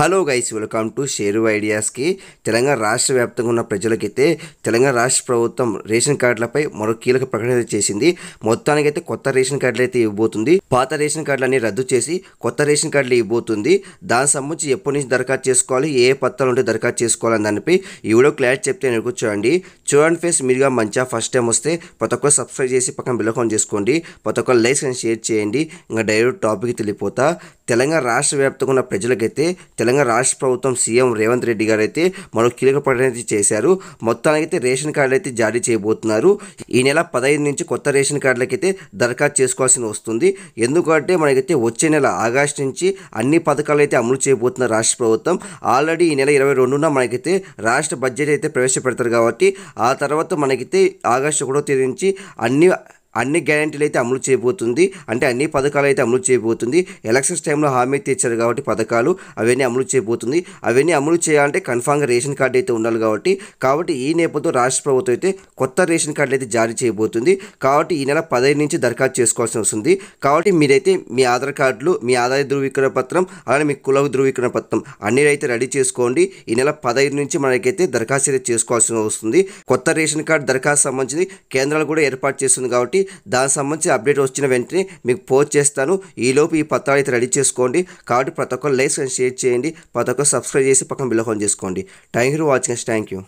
hello guys welcome to share ఐడియాస్కి తెలంగాణ రాష్ట్ర వ్యాప్తంగా ఉన్న ప్రజలకైతే తెలంగాణ రాష్ట్ర ప్రభుత్వం రేషన్ కార్డులపై మరో కీలక ప్రకటన చేసింది మొత్తానికైతే కొత్త రేషన్ కార్డులు అయితే ఇవ్వబోతుంది పాత రేషన్ కార్డులన్నీ రద్దు చేసి కొత్త రేషన్ కార్డులు ఇవ్వబోతుంది దానికి సంబంధించి ఎప్పటి నుంచి దరఖాస్తు చేసుకోవాలి ఏ పత్రాలు ఉంటే దరఖాస్తు చేసుకోవాలని దానిపై ఈ వీడియో క్లారిటీ చెప్తే నేను కూర్చోండి చూడండి ఫ్రెండ్స్ మీరుగా మంచిగా ఫస్ట్ టైం వస్తే ప్రతి ఒక్కరు సబ్స్క్రైబ్ చేసి పక్కన బిల్లకాన్ చేసుకోండి ప్రతి ఒక్క లైక్స్ అని షేర్ చేయండి ఇంకా డైరెక్ట్ టాపిక్ తెలియపోతా తెలంగాణ రాష్ట్ర వ్యాప్తంగా ఉన్న ప్రజలకైతే తెలంగాణ రాష్ట్ర ప్రభుత్వం సీఎం రేవంత్ రెడ్డి గారు అయితే మరో కీలక ప్రకటన చేశారు అయితే రేషన్ కార్డులు అయితే జారీ చేయబోతున్నారు ఈ నెల పదహైదు నుంచి కొత్త రేషన్ కార్డులకైతే దరఖాస్తు చేసుకోవాల్సి వస్తుంది ఎందుకంటే మనకైతే వచ్చే నెల ఆగస్టు నుంచి అన్ని పథకాలు అయితే అమలు చేయబోతున్న రాష్ట్ర ప్రభుత్వం ఆల్రెడీ ఈ నెల ఇరవై రెండున మనకైతే రాష్ట్ర బడ్జెట్ అయితే ప్రవేశపెడతారు కాబట్టి ఆ తర్వాత మనకైతే ఆగస్టు ఒకటో తేదీ నుంచి అన్ని అన్ని గ్యారంటీలు అయితే అమలు చేయబోతుంది అంటే అన్ని పథకాలు అయితే అమలు చేయబోతుంది ఎలక్షన్స్ టైంలో హామీ అయితే ఇచ్చారు కాబట్టి పథకాలు అవన్నీ అమలు చేయబోతుంది అవన్నీ అమలు చేయాలంటే కన్ఫామ్గా రేషన్ కార్డు అయితే ఉండాలి కాబట్టి కాబట్టి ఈ నేపథ్యంలో రాష్ట్ర ప్రభుత్వం అయితే కొత్త రేషన్ కార్డులు అయితే జారీ చేయబోతుంది కాబట్టి ఈ నెల పదహైదు నుంచి దరఖాస్తు చేసుకోవాల్సి వస్తుంది కాబట్టి మీరైతే మీ ఆధార్ కార్డులు మీ ఆదాయ ధృవీకరణ పత్రం అలానే మీ కుల ధృవీకరణ పత్రం అన్ని అయితే రెడీ చేసుకోండి ఈ నెల పదహైదు నుంచి మనకైతే దరఖాస్తు అయితే చేసుకోవాల్సి వస్తుంది కొత్త రేషన్ కార్డు దరఖాస్తు సంబంధించి కేంద్రాలు కూడా ఏర్పాటు చేస్తుంది కాబట్టి చేయండి దానికి సంబంధించి అప్డేట్ వచ్చిన వెంటనే మీకు పోస్ట్ చేస్తాను ఈలోపు ఈ పత్రాలు అయితే రెడీ చేసుకోండి కాబట్టి ప్రతి ఒక్కరు లైక్స్ అండ్ షేర్ చేయండి ప్రతి ఒక్కరు సబ్స్క్రైబ్ చేసి పక్కన బిల్ ఆన్ చేసుకోండి thank you watching thank you